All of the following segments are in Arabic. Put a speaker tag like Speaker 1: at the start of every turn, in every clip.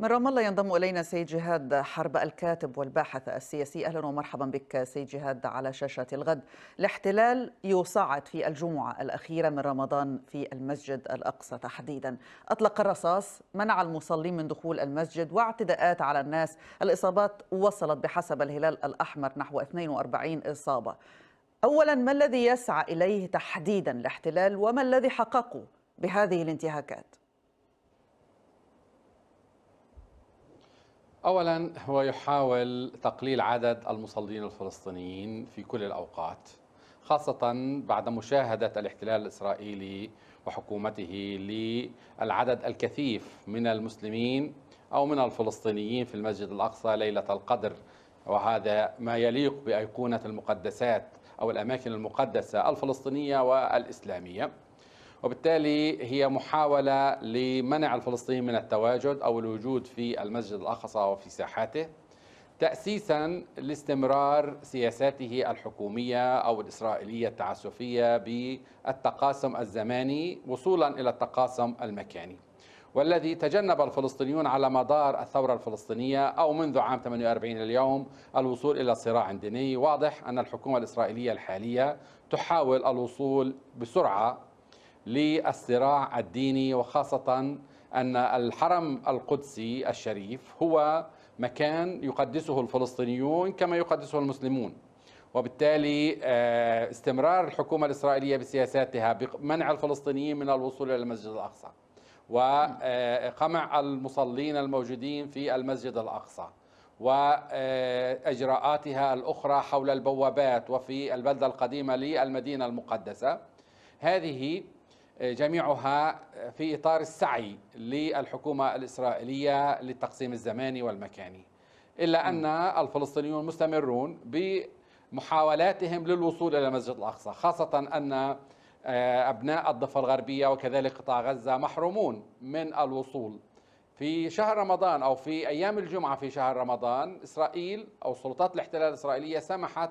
Speaker 1: من رام الله ينضم الينا سيد جهاد حرب الكاتب والباحث السياسي اهلا ومرحبا بك سيد جهاد على شاشه الغد الاحتلال يصعد في الجمعه الاخيره من رمضان في المسجد الاقصى تحديدا اطلق الرصاص منع المصلين من دخول المسجد واعتداءات على الناس الاصابات وصلت بحسب الهلال الاحمر نحو 42 اصابه اولا ما الذي يسعى اليه تحديدا الاحتلال وما الذي حققه بهذه الانتهاكات
Speaker 2: اولا هو يحاول تقليل عدد المصلين الفلسطينيين في كل الاوقات خاصه بعد مشاهده الاحتلال الاسرائيلي وحكومته للعدد الكثيف من المسلمين او من الفلسطينيين في المسجد الاقصى ليله القدر وهذا ما يليق بايقونه المقدسات او الاماكن المقدسه الفلسطينيه والاسلاميه وبالتالي هي محاولة لمنع الفلسطينيين من التواجد أو الوجود في المسجد الأقصى وفي ساحاته تأسيسا لاستمرار سياساته الحكومية أو الإسرائيلية التعسفية بالتقاسم الزماني وصولا إلى التقاسم المكاني والذي تجنب الفلسطينيون على مدار الثورة الفلسطينية أو منذ عام 48 اليوم الوصول إلى صراع ديني واضح أن الحكومة الإسرائيلية الحالية تحاول الوصول بسرعة للصراع الديني وخاصة أن الحرم القدسي الشريف هو مكان يقدسه الفلسطينيون كما يقدسه المسلمون وبالتالي آه، استمرار الحكومة الإسرائيلية بسياساتها بمنع الفلسطينيين من الوصول إلى المسجد الأقصى وقمع آه، المصلين الموجودين في المسجد الأقصى وإجراءاتها آه، الأخرى حول البوابات وفي البلدة القديمة للمدينة المقدسة هذه جميعها في إطار السعي للحكومة الإسرائيلية للتقسيم الزماني والمكاني إلا أن الفلسطينيون مستمرون بمحاولاتهم للوصول إلى المسجد الأقصى خاصة أن آه، أبناء الضفة الغربية وكذلك قطاع غزة محرومون من الوصول في شهر رمضان أو في أيام الجمعة في شهر رمضان إسرائيل أو سلطات الاحتلال الإسرائيلية سمحت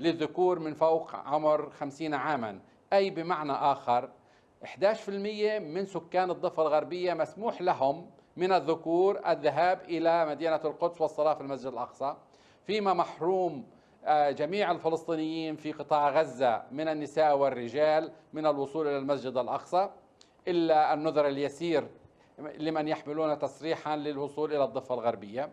Speaker 2: للذكور من فوق عمر خمسين عاما أي بمعنى آخر 11% من سكان الضفة الغربية مسموح لهم من الذكور الذهاب إلى مدينة القدس والصلاة في المسجد الأقصى فيما محروم آه، جميع الفلسطينيين في قطاع غزة من النساء والرجال من الوصول إلى المسجد الأقصى إلا النذر اليسير لمن يحملون تصريحا للوصول إلى الضفة الغربية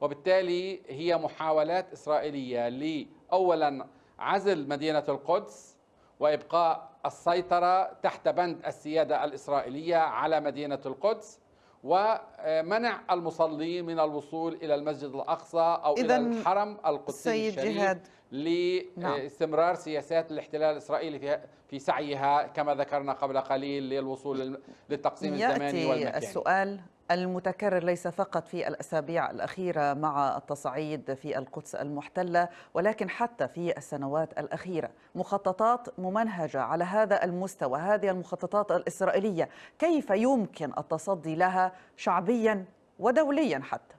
Speaker 2: وبالتالي هي محاولات إسرائيلية لأولا عزل مدينة القدس وإبقاء السيطرة تحت بند السيادة الإسرائيلية على مدينة القدس ومنع المصلين من الوصول إلى المسجد الأقصى أو إلى الحرم القدسي الشريف جهاد لاستمرار نعم. سياسات الاحتلال الإسرائيلي في سعيها كما ذكرنا قبل قليل للوصول للتقسيم الزماني والمكاني السؤال
Speaker 1: المتكرر ليس فقط في الأسابيع الأخيرة مع التصعيد في القدس المحتلة ولكن حتى في السنوات الأخيرة مخططات ممنهجة على هذا المستوى هذه المخططات الإسرائيلية كيف يمكن التصدي لها شعبيا ودوليا حتى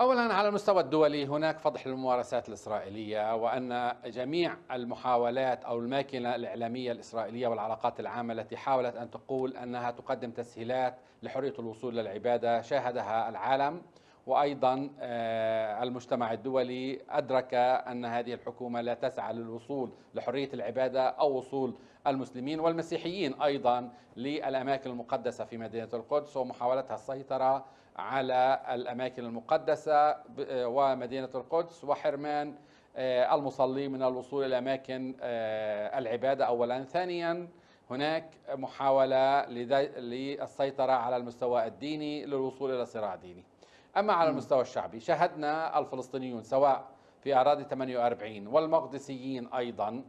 Speaker 2: اولا على المستوى الدولي هناك فضح للممارسات الاسرائيليه وان جميع المحاولات او الماكنة الاعلاميه الاسرائيليه والعلاقات العامه التي حاولت ان تقول انها تقدم تسهيلات لحريه الوصول للعباده شاهدها العالم وايضا آه، المجتمع الدولي ادرك ان هذه الحكومه لا تسعى للوصول لحريه العباده او وصول المسلمين والمسيحيين ايضا للاماكن المقدسه في مدينه القدس ومحاولتها السيطره على الاماكن المقدسه آه، ومدينه القدس وحرمان آه، المصلي من الوصول الى اماكن العباده اولا ثانيا هناك محاولة للسيطرة على المستوى الديني للوصول إلى صراع ديني أما على المستوى الشعبي شهدنا الفلسطينيون سواء في أراضي 48 والمقدسيين أيضا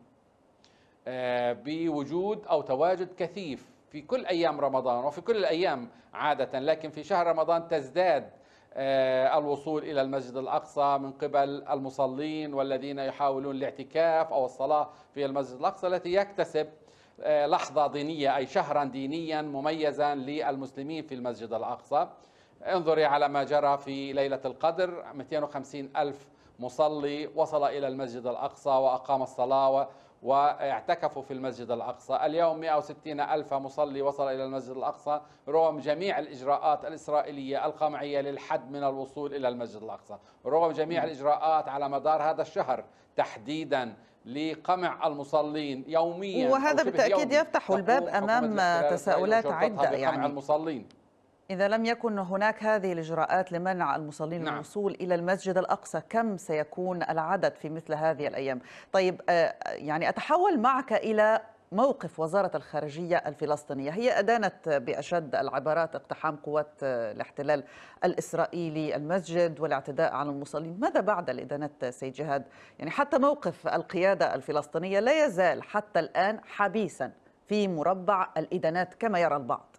Speaker 2: آه، بوجود أو تواجد كثيف في كل أيام رمضان وفي كل الأيام عادة لكن في شهر رمضان تزداد آه، الوصول إلى المسجد الأقصى من قبل المصلين والذين يحاولون الاعتكاف أو الصلاة في المسجد الأقصى التي يكتسب آه، لحظة دينية أي شهرا دينيا مميزا للمسلمين في المسجد الأقصى انظري على ما جرى في ليلة القدر 250 ألف مصلي وصل إلى المسجد الأقصى وأقام الصلاة واعتكفوا في المسجد الأقصى اليوم 160 ألف مصلي وصل إلى المسجد الأقصى رغم جميع الإجراءات الإسرائيلية القمعية للحد من الوصول إلى المسجد الأقصى رغم جميع الإجراءات على مدار هذا الشهر تحديدا لقمع المصلين يوميا وهذا بالتأكيد يفتح الباب أمام تساؤلات عدة يعني قمع المصلين
Speaker 1: إذا لم يكن هناك هذه الإجراءات لمنع المصلين نعم. الوصول إلى المسجد الأقصى كم سيكون العدد في مثل هذه الأيام طيب آه، يعني أتحول معك إلى موقف وزارة الخارجية الفلسطينية هي أدانت بأشد العبارات اقتحام قوات آه، الاحتلال الإسرائيلي المسجد والاعتداء على المصلين ماذا بعد الإدانة سيد جهاد يعني حتى موقف القيادة الفلسطينية لا يزال حتى الآن حبيسا في مربع الإدانات كما يرى البعض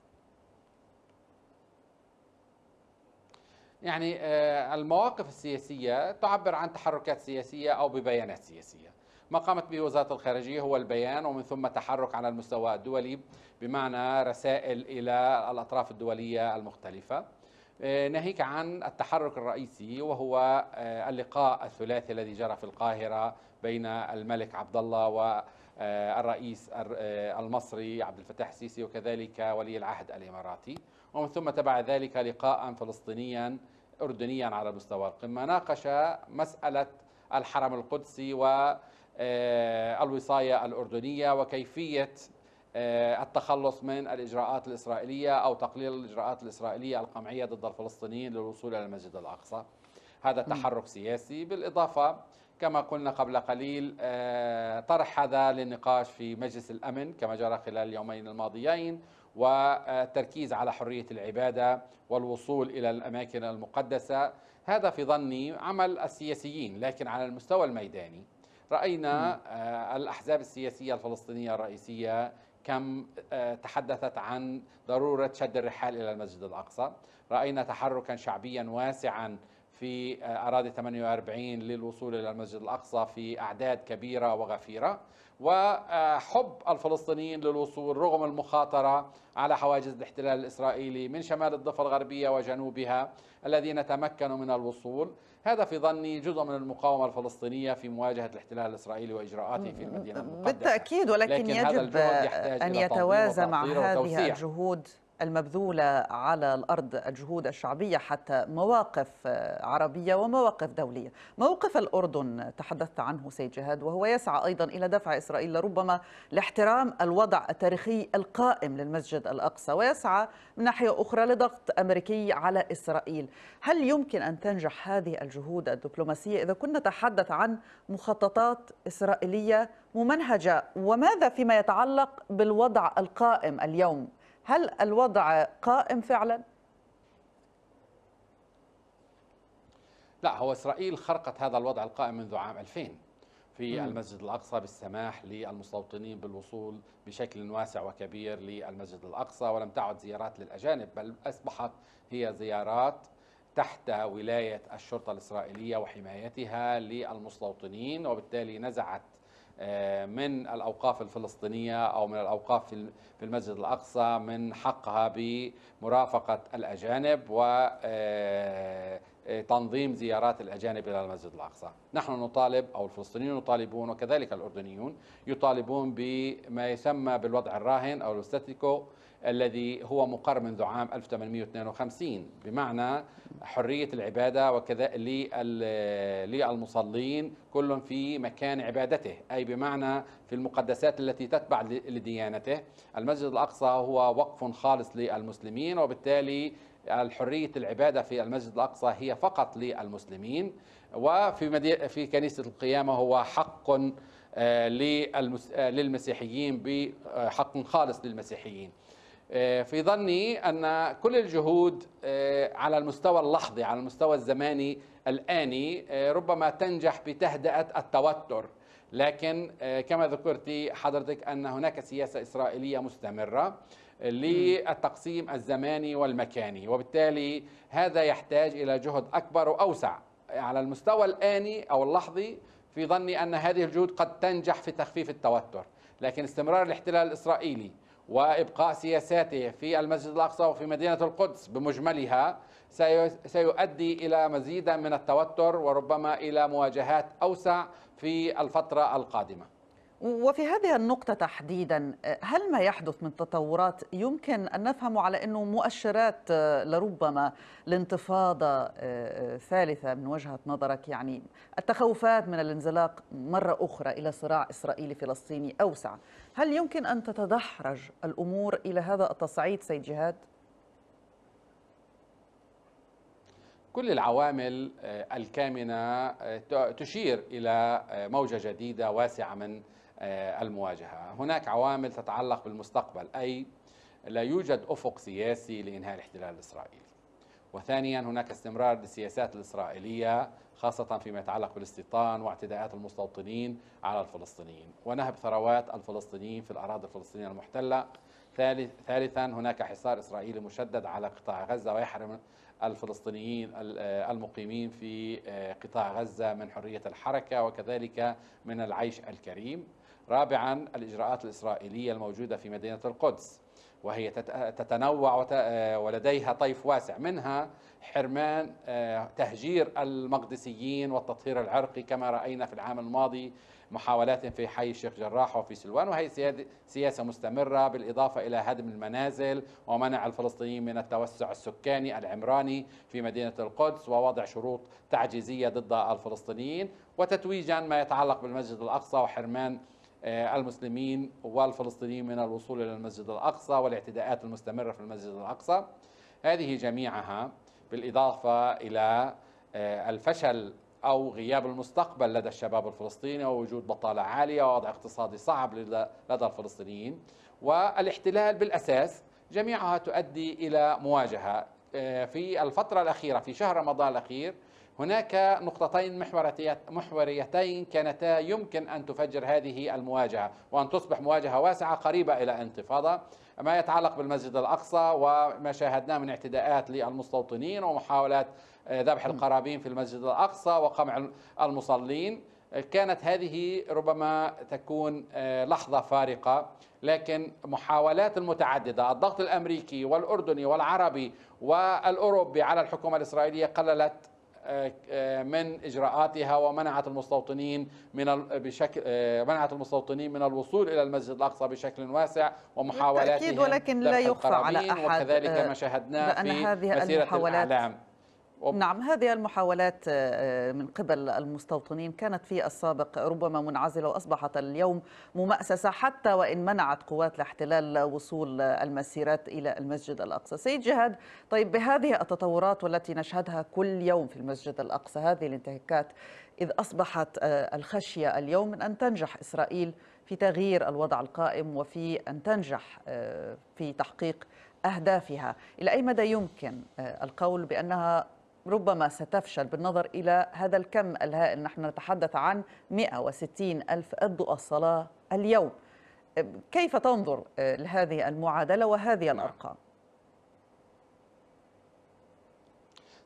Speaker 2: يعني آه، المواقف السياسية تعبر عن تحركات سياسية أو ببيانات سياسية ما قامت به وزارة الخارجية هو البيان ومن ثم تحرك على المستوى الدولي بمعنى رسائل إلى الأطراف الدولية المختلفة آه، ناهيك عن التحرك الرئيسي وهو آه، اللقاء الثلاثي الذي جرى في القاهرة بين الملك عبد الله والرئيس المصري عبد الفتاح السيسي وكذلك ولي العهد الإماراتي ومن ثم تبع ذلك لقاء فلسطينيا أردنيا على مستوى القمة ناقش مسألة الحرم القدسي والوصاية آه، الأردنية وكيفية آه، التخلص من الإجراءات الإسرائيلية أو تقليل الإجراءات الإسرائيلية القمعية ضد الفلسطينيين للوصول إلى المسجد الأقصى هذا تحرك سياسي بالإضافة كما قلنا قبل قليل آه، طرح هذا للنقاش في مجلس الأمن كما جرى خلال اليومين الماضيين والتركيز على حرية العبادة والوصول إلى الأماكن المقدسة هذا في ظني عمل السياسيين لكن على المستوى الميداني رأينا آه، الأحزاب السياسية الفلسطينية الرئيسية كم آه، تحدثت عن ضرورة شد الرحال إلى المسجد الأقصى رأينا تحركا شعبيا واسعا في آه، أراضي 48 للوصول إلى المسجد الأقصى في أعداد كبيرة وغفيرة وحب الفلسطينيين للوصول رغم المخاطرة على حواجز الاحتلال الإسرائيلي من شمال الضفة الغربية وجنوبها الذين تمكنوا من الوصول هذا في ظني جزء من المقاومة الفلسطينية في مواجهة الاحتلال الإسرائيلي وإجراءاته في
Speaker 1: المدينة المقدسة بالتأكيد ولكن يجب أن يتوازى مع هذه الجهود المبذولة على الأرض الجهود الشعبية حتى مواقف آه، عربية ومواقف دولية موقف الأردن تحدثت عنه سيد جهاد وهو يسعى أيضا إلى دفع إسرائيل لربما لاحترام الوضع التاريخي القائم للمسجد الأقصى ويسعى من ناحية أخرى لضغط أمريكي على إسرائيل هل يمكن أن تنجح هذه الجهود الدبلوماسية إذا كنا نتحدث عن مخططات إسرائيلية ممنهجة وماذا فيما يتعلق بالوضع القائم اليوم هل الوضع قائم فعلا؟
Speaker 2: لا هو إسرائيل خرقت هذا الوضع القائم منذ عام 2000 في مم. المسجد الأقصى بالسماح للمستوطنين بالوصول بشكل واسع وكبير للمسجد الأقصى ولم تعد زيارات للأجانب بل أصبحت هي زيارات تحت ولاية الشرطة الإسرائيلية وحمايتها للمستوطنين وبالتالي نزعت آه، من الأوقاف الفلسطينية أو من الأوقاف في المسجد الأقصى من حقها بمرافقة الأجانب وتنظيم آه، آه، زيارات الأجانب إلى المسجد الأقصى نحن نطالب أو الفلسطينيون يطالبون وكذلك الأردنيون يطالبون بما يسمى بالوضع الراهن أو الاستاتيكو الذي هو مقر منذ عام 1852 بمعنى حرية العبادة وكذا للمصلين كل في مكان عبادته أي بمعنى في المقدسات التي تتبع لديانته المسجد الأقصى هو وقف خالص للمسلمين وبالتالي الحرية العبادة في المسجد الأقصى هي فقط للمسلمين وفي مدي... في كنيسة القيامة هو حق آه، للمس... آه، للمسيحيين بحق آه، خالص للمسيحيين آه، في ظني أن كل الجهود آه، على المستوى اللحظي على المستوى الزماني الآني آه، ربما تنجح بتهدئة التوتر لكن كما ذكرت حضرتك أن هناك سياسة إسرائيلية مستمرة للتقسيم الزماني والمكاني وبالتالي هذا يحتاج إلى جهد أكبر وأوسع على المستوى الآني أو اللحظي في ظني أن هذه الجهود قد تنجح في تخفيف التوتر لكن استمرار الاحتلال الإسرائيلي وإبقاء سياساته في المسجد الأقصى وفي مدينة القدس بمجملها سيؤدي إلى مزيدا من التوتر وربما إلى مواجهات أوسع في الفترة القادمة
Speaker 1: وفي هذه النقطة تحديدا هل ما يحدث من تطورات يمكن أن نفهمه على أنه مؤشرات لربما لانتفاضة آه، آه، ثالثة من وجهة نظرك يعني التخوفات من الانزلاق مرة أخرى إلى صراع إسرائيلي فلسطيني أوسع هل يمكن أن تتدحرج الأمور إلى هذا التصعيد سيد جهاد؟
Speaker 2: كل العوامل آه، الكامنة آه، تشير إلى آه، موجة جديدة واسعة من المواجهة هناك عوامل تتعلق بالمستقبل أي لا يوجد أفق سياسي لإنهاء الاحتلال الإسرائيلي وثانيا هناك استمرار للسياسات الإسرائيلية خاصة فيما يتعلق بالاستيطان واعتداءات المستوطنين على الفلسطينيين ونهب ثروات الفلسطينيين في الأراضي الفلسطينية المحتلة ثالثا هناك حصار إسرائيلي مشدد على قطاع غزة ويحرم الفلسطينيين المقيمين في آه، قطاع غزة من حرية الحركة وكذلك من العيش الكريم رابعا الإجراءات الإسرائيلية الموجودة في مدينة القدس وهي تتنوع آه، ولديها طيف واسع منها حرمان آه، تهجير المقدسيين والتطهير العرقي كما راينا في العام الماضي محاولات في حي الشيخ جراح وفي سلوان وهي سياسة مستمرة بالإضافة إلى هدم المنازل ومنع الفلسطينيين من التوسع السكاني العمراني في مدينة القدس ووضع شروط تعجيزية ضد الفلسطينيين وتتويجا ما يتعلق بالمسجد الأقصى وحرمان آه، المسلمين والفلسطينيين من الوصول إلى المسجد الأقصى والاعتداءات المستمرة في المسجد الأقصى هذه جميعها بالإضافة إلى آه، الفشل أو غياب المستقبل لدى الشباب الفلسطيني ووجود بطالة عالية ووضع اقتصادي صعب لدى الفلسطينيين والاحتلال بالأساس جميعها تؤدي إلى مواجهة آه، في الفترة الأخيرة في شهر رمضان الأخير هناك نقطتين محوريتين كانتا يمكن أن تفجر هذه المواجهة وأن تصبح مواجهة واسعة قريبة إلى انتفاضة ما يتعلق بالمسجد الأقصى وما شاهدناه من اعتداءات للمستوطنين ومحاولات آه، ذبح القرابين في المسجد الأقصى وقمع المصلين كانت هذه ربما تكون آه، لحظة فارقة لكن محاولات المتعددة الضغط الأمريكي والأردني والعربي والأوروبي على الحكومة الإسرائيلية قللت من اجراءاتها ومنعت المستوطنين من بشكل آه، منعت المستوطنين من الوصول الى المسجد الاقصى بشكل واسع ومحاولاتهم ولكن لا يخفى على احد وكذلك آه، ما شاهدناه في هذه مسيره الأعلام
Speaker 1: وب... نعم هذه المحاولات آه، آه، من قبل المستوطنين كانت في السابق ربما منعزلة وأصبحت اليوم ممأسسة حتى وإن منعت قوات الاحتلال وصول المسيرات إلى المسجد الأقصى سيد جهاد طيب بهذه التطورات والتي نشهدها كل يوم في المسجد الأقصى هذه الانتهاكات إذ أصبحت آه، الخشية اليوم من أن تنجح إسرائيل في تغيير الوضع القائم وفي أن تنجح في تحقيق أهدافها إلى أي مدى يمكن القول بأنها ربما ستفشل بالنظر إلى هذا الكم الهائل نحن نتحدث عن 160 ألف أدوا الصلاة اليوم كيف تنظر أه، لهذه المعادلة وهذه الأرقام؟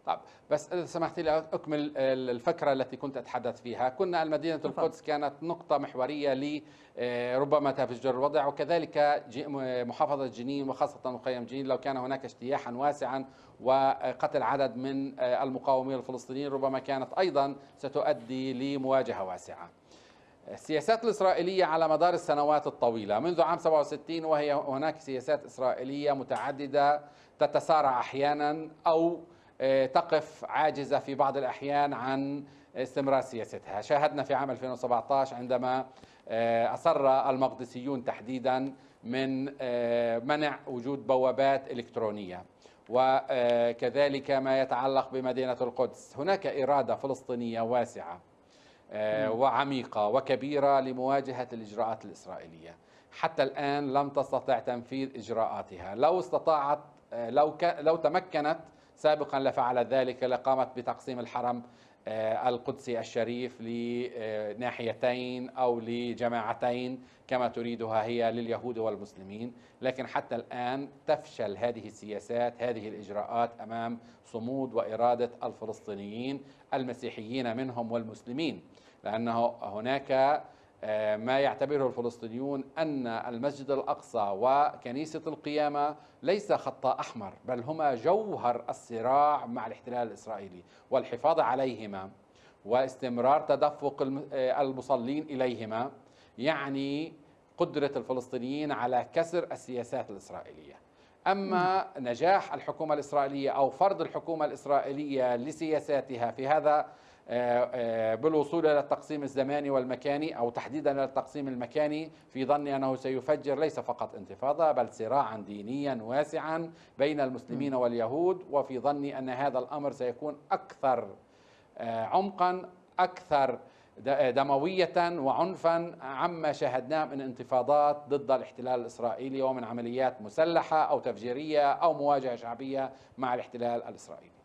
Speaker 2: طب بس اذا سمحت لي اكمل الفكره التي كنت اتحدث فيها، كنا مدينه القدس كانت نقطه محوريه لربما آه، تفجر الوضع وكذلك محافظه جنين وخاصه مخيم جنين لو كان هناك اجتياحا واسعا وقتل عدد من آه، المقاومين الفلسطينيين ربما كانت ايضا ستؤدي لمواجهه واسعه. السياسات الإسرائيلية على مدار السنوات الطويلة منذ عام 67 وهي هناك سياسات إسرائيلية متعددة تتسارع أحيانا أو آه، تقف عاجزة في بعض الأحيان عن استمرار سياستها شاهدنا في عام 2017 عندما آه، أصر المقدسيون تحديدا من آه، منع وجود بوابات إلكترونية وكذلك ما يتعلق بمدينة القدس هناك إرادة فلسطينية واسعة وعميقة وكبيرة لمواجهة الإجراءات الإسرائيلية حتى الآن لم تستطع تنفيذ إجراءاتها لو استطاعت لو, ك... لو تمكنت سابقا لفعلت ذلك لقامت بتقسيم الحرم آه، القدسي الشريف لناحيتين او لجماعتين كما تريدها هي لليهود والمسلمين، لكن حتى الان تفشل هذه السياسات، هذه الاجراءات امام صمود واراده الفلسطينيين المسيحيين منهم والمسلمين، لانه هناك آه، ما يعتبره الفلسطينيون أن المسجد الأقصى وكنيسة القيامة ليس خط أحمر بل هما جوهر الصراع مع الاحتلال الإسرائيلي والحفاظ عليهما واستمرار تدفق آه، المصلين إليهما يعني قدرة الفلسطينيين على كسر السياسات الإسرائيلية أما نجاح الحكومة الإسرائيلية أو فرض الحكومة الإسرائيلية لسياساتها في هذا آه، آه، بالوصول الى التقسيم الزماني والمكاني او تحديدا الى التقسيم المكاني في ظني انه سيفجر ليس فقط انتفاضه بل صراعا دينيا واسعا بين المسلمين واليهود وفي ظني ان هذا الامر سيكون اكثر آه، عمقا اكثر دموية وعنفا عما شاهدناه من انتفاضات ضد الاحتلال الإسرائيلي ومن عمليات مسلحة أو تفجيرية أو مواجهة شعبية مع الاحتلال الإسرائيلي